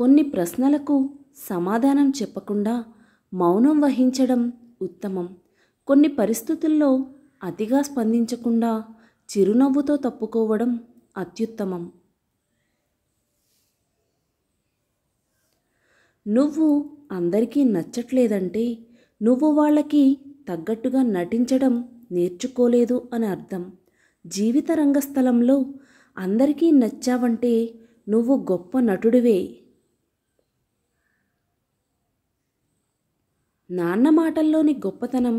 కొన్ని ప్రశ్నలకు సమాధానం చెప్పకుండా మౌనం వహించడం ఉత్తమం కొన్ని పరిస్థితుల్లో అతిగా స్పందించకుండా చిరునవ్వుతో తప్పుకోవడం అత్యుత్తమం నువ్వు అందరికీ నచ్చట్లేదంటే నువ్వు వాళ్ళకి తగ్గట్టుగా నటించడం నేర్చుకోలేదు అని అర్థం జీవిత రంగస్థలంలో అందరికీ నచ్చావంటే నువ్వు గొప్ప నటుడివే నాన్న మాటల్లోని గొప్పతనం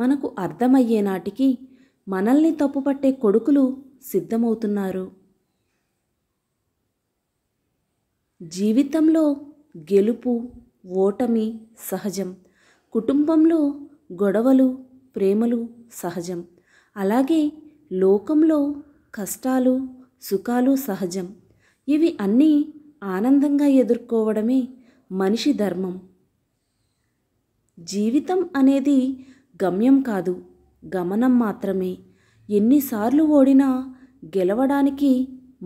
మనకు అర్థమయ్యే నాటికి మనల్ని తప్పుపట్టే కొడుకులు సిద్ధమవుతున్నారు జీవితంలో గెలుపు ఓటమి సహజం కుటుంబంలో గొడవలు ప్రేమలు సహజం అలాగే లోకంలో కష్టాలు సుఖాలు సహజం ఇవి అన్నీ ఆనందంగా ఎదుర్కోవడమే మనిషి ధర్మం జీవితం అనేది గమ్యం కాదు గమనం మాత్రమే ఎన్నిసార్లు ఓడినా గెలవడానికి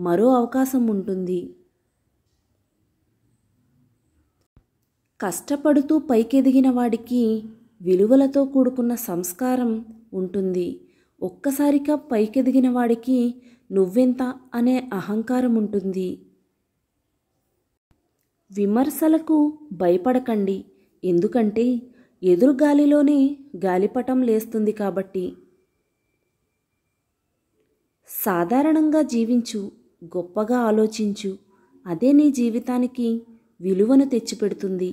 మరో అవకాశం ఉంటుంది కష్టపడుతూ పైకెదిగిన వాడికి విలువలతో కూడుకున్న సంస్కారం ఉంటుంది ఒక్కసారిగా పైకెదిగిన వాడికి నువ్వెంత అనే అహంకారం ఉంటుంది విమర్శలకు భయపడకండి ఎందుకంటే గాలిలోనే గాలిపటం లేస్తుంది కాబట్టి సాధారణంగా జీవించు గొప్పగా ఆలోచించు అదే నీ జీవితానికి విలువను తెచ్చిపెడుతుంది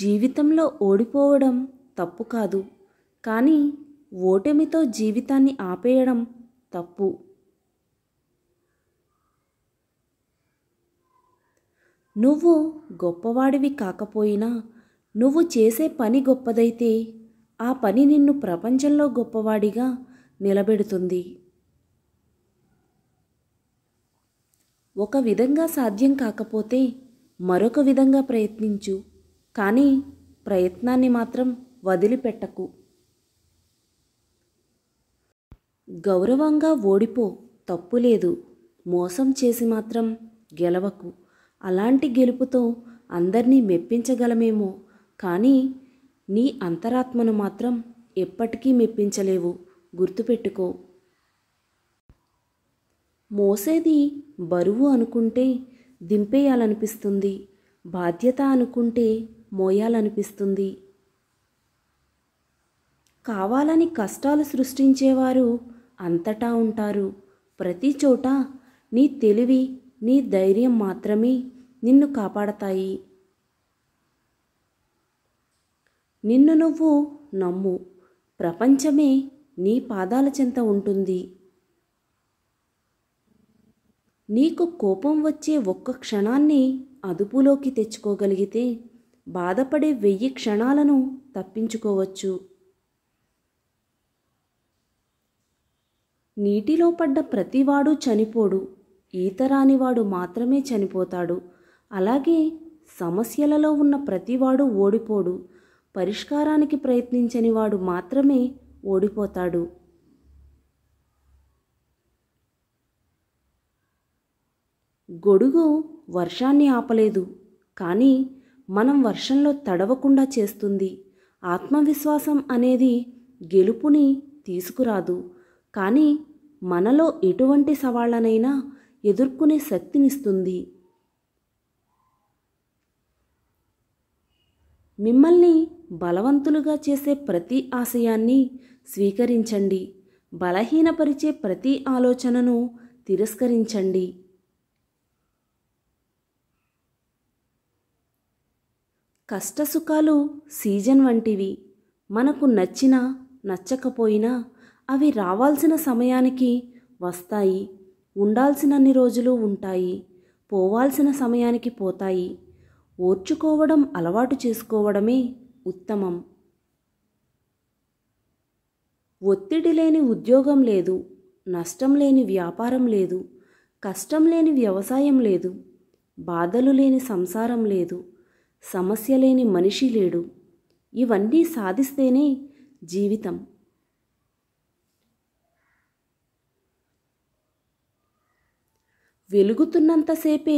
జీవితంలో ఓడిపోవడం తప్పు కాదు కానీ ఓటమితో జీవితాన్ని ఆపేయడం తప్పు నువ్వు గొప్పవాడివి కాకపోయినా నువ్వు చేసే పని గొప్పదైతే ఆ పని నిన్ను ప్రపంచంలో గొప్పవాడిగా నిలబెడుతుంది ఒక విధంగా సాధ్యం కాకపోతే మరొక విధంగా ప్రయత్నించు కానీ ప్రయత్నాన్ని మాత్రం వదిలిపెట్టకు గౌరవంగా ఓడిపో తప్పులేదు మోసం చేసి మాత్రం గెలవకు అలాంటి గెలుపుతో అందరినీ మెప్పించగలమేమో కానీ నీ అంతరాత్మను మాత్రం ఎప్పటికీ మెప్పించలేవు గుర్తుపెట్టుకో మోసేది బరువు అనుకుంటే దింపేయాలనిపిస్తుంది బాధ్యత అనుకుంటే మోయాలనిపిస్తుంది కావాలని కష్టాలు సృష్టించేవారు అంతటా ఉంటారు ప్రతి చోట నీ తెలివి నీ ధైర్యం మాత్రమే నిన్ను కాపాడతాయి నిన్ను నువ్వు నమ్ము ప్రపంచమే నీ పాదాల చెంత ఉంటుంది నీకు కోపం వచ్చే ఒక్క క్షణాన్ని అదుపులోకి తెచ్చుకోగలిగితే బాధపడే వెయ్యి క్షణాలను తప్పించుకోవచ్చు నీటిలో పడ్డ ప్రతివాడు చనిపోడు ఈత రానివాడు మాత్రమే చనిపోతాడు అలాగే సమస్యలలో ఉన్న ప్రతివాడు ఓడిపోడు పరిష్కారానికి ప్రయత్నించని వాడు మాత్రమే ఓడిపోతాడు గొడుగు వర్షాన్ని ఆపలేదు కానీ మనం వర్షంలో తడవకుండా చేస్తుంది ఆత్మవిశ్వాసం అనేది గెలుపుని తీసుకురాదు కానీ మనలో ఎటువంటి సవాళ్ళనైనా ఎదుర్కొనే శక్తినిస్తుంది మిమ్మల్ని బలవంతులుగా చేసే ప్రతి ఆశయాన్ని స్వీకరించండి బలహీనపరిచే ప్రతి ఆలోచనను తిరస్కరించండి కష్టసుఖాలు సీజన్ వంటివి మనకు నచ్చినా నచ్చకపోయినా అవి రావాల్సిన సమయానికి వస్తాయి ఉండాల్సినన్ని రోజులు ఉంటాయి పోవాల్సిన సమయానికి పోతాయి ఓర్చుకోవడం అలవాటు చేసుకోవడమే ఉత్తమం ఒత్తిడి లేని ఉద్యోగం లేదు నష్టం లేని వ్యాపారం లేదు కష్టం లేని వ్యవసాయం లేదు బాధలు లేని సంసారం లేదు సమస్య లేని మనిషి లేడు ఇవన్నీ సాధిస్తేనే జీవితం వెలుగుతున్నంతసేపే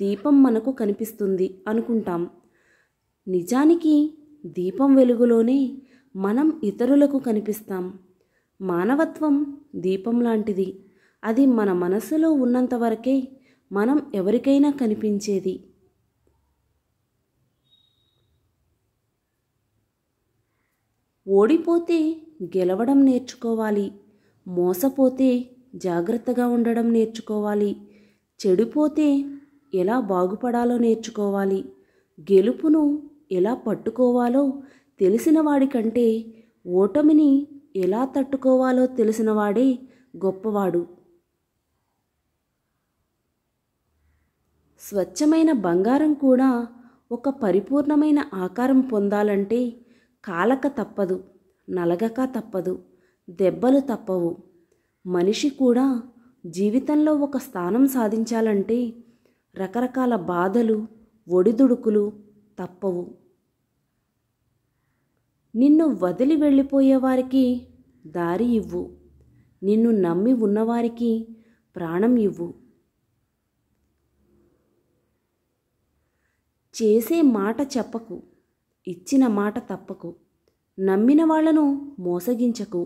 దీపం మనకు కనిపిస్తుంది అనుకుంటాం నిజానికి దీపం వెలుగులోనే మనం ఇతరులకు కనిపిస్తాం మానవత్వం దీపం లాంటిది అది మన మనసులో ఉన్నంత వరకే మనం ఎవరికైనా కనిపించేది ఓడిపోతే గెలవడం నేర్చుకోవాలి మోసపోతే జాగ్రత్తగా ఉండడం నేర్చుకోవాలి చెడిపోతే ఎలా బాగుపడాలో నేర్చుకోవాలి గెలుపును ఎలా పట్టుకోవాలో తెలిసిన వాడికంటే ఓటమిని ఎలా తట్టుకోవాలో తెలిసినవాడే గొప్పవాడు స్వచ్ఛమైన బంగారం కూడా ఒక పరిపూర్ణమైన ఆకారం పొందాలంటే కాలక తప్పదు నలగక తప్పదు దెబ్బలు తప్పవు మనిషి కూడా జీవితంలో ఒక స్థానం సాధించాలంటే రకరకాల బాధలు ఒడిదుడుకులు తప్పవు నిన్ను వదిలి వెళ్ళిపోయేవారికి దారి ఇవ్వు నిన్ను నమ్మి ఉన్నవారికి ప్రాణం ఇవ్వు చేసే మాట చెప్పకు ఇచ్చిన మాట తప్పకు నమ్మిన వాళ్లను మోసగించకు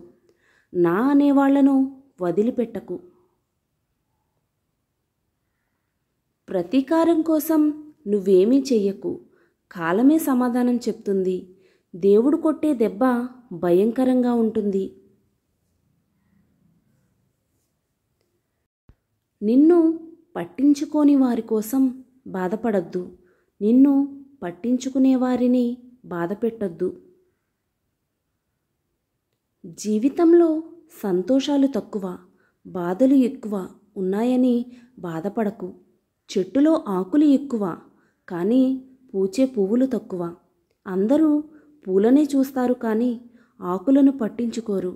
నా అనేవాళ్లను వదిలిపెట్టకు ప్రతీకారం కోసం నువ్వేమీ చెయ్యకు కాలమే సమాధానం చెప్తుంది దేవుడు కొట్టే దెబ్బ భయంకరంగా ఉంటుంది నిన్ను పట్టించుకోని వారి కోసం బాధపడద్దు నిన్ను పట్టించుకునే వారిని బాధ పెట్టద్దు జీవితంలో సంతోషాలు తక్కువ బాధలు ఎక్కువ ఉన్నాయని బాధపడకు చెట్టులో ఆకులు ఎక్కువ కానీ పూచే పువ్వులు తక్కువ అందరూ పూలనే చూస్తారు కానీ ఆకులను పట్టించుకోరు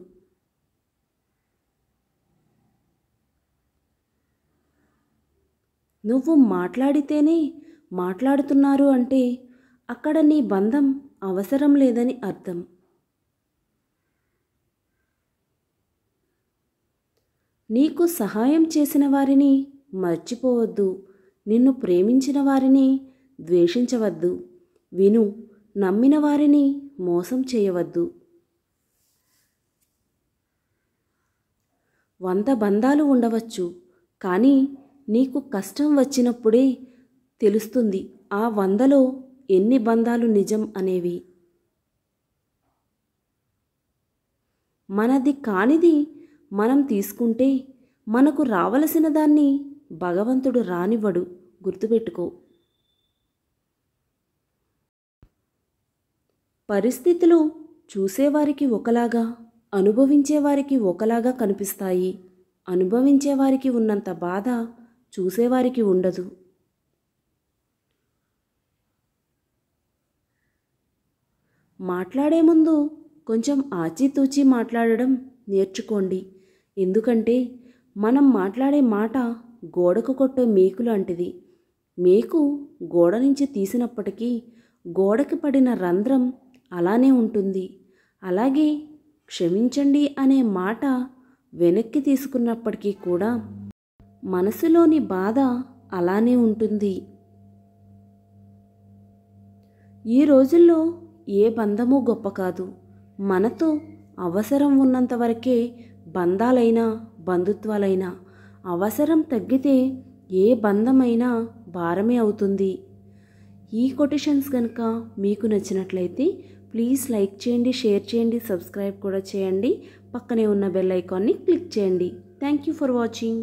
నువ్వు మాట్లాడితేనే మాట్లాడుతున్నారు అంటే అక్కడ నీ బంధం అవసరం లేదని అర్థం నీకు సహాయం చేసిన వారిని మర్చిపోవద్దు నిన్ను ప్రేమించిన వారిని ద్వేషించవద్దు విను నమ్మిన వారిని మోసం చేయవద్దు వంద బంధాలు ఉండవచ్చు కానీ నీకు కష్టం వచ్చినప్పుడే తెలుస్తుంది ఆ వందలో ఎన్ని బంధాలు నిజం అనేవి మనది కానిది మనం తీసుకుంటే మనకు రావలసిన దాన్ని భగవంతుడు రానివ్వడు గుర్తుపెట్టుకో పరిస్థితులు చూసేవారికి ఒకలాగా అనుభవించేవారికి ఒకలాగా కనిపిస్తాయి అనుభవించేవారికి ఉన్నంత బాధ చూసేవారికి ఉండదు మాట్లాడే ముందు కొంచెం ఆచితూచి మాట్లాడడం నేర్చుకోండి ఎందుకంటే మనం మాట్లాడే మాట గోడకు కొట్టే మేకు లాంటిది మేకు గోడ నుంచి తీసినప్పటికీ గోడకి పడిన రంధ్రం అలానే ఉంటుంది అలాగే క్షమించండి అనే మాట వెనక్కి తీసుకున్నప్పటికీ కూడా మనసులోని బాధ అలానే ఉంటుంది ఈ రోజుల్లో ఏ బంధము గొప్ప కాదు మనతో అవసరం ఉన్నంతవరకే బంధాలైనా బంధుత్వాలైనా అవసరం తగ్గితే ఏ బంధమైనా భారమే అవుతుంది ఈ కొటేషన్స్ కనుక మీకు నచ్చినట్లయితే ప్లీజ్ లైక్ చేయండి షేర్ చేయండి సబ్స్క్రైబ్ కూడా చేయండి పక్కనే ఉన్న బెల్ ఐకాన్ని క్లిక్ చేయండి థ్యాంక్ యూ ఫర్ వాచింగ్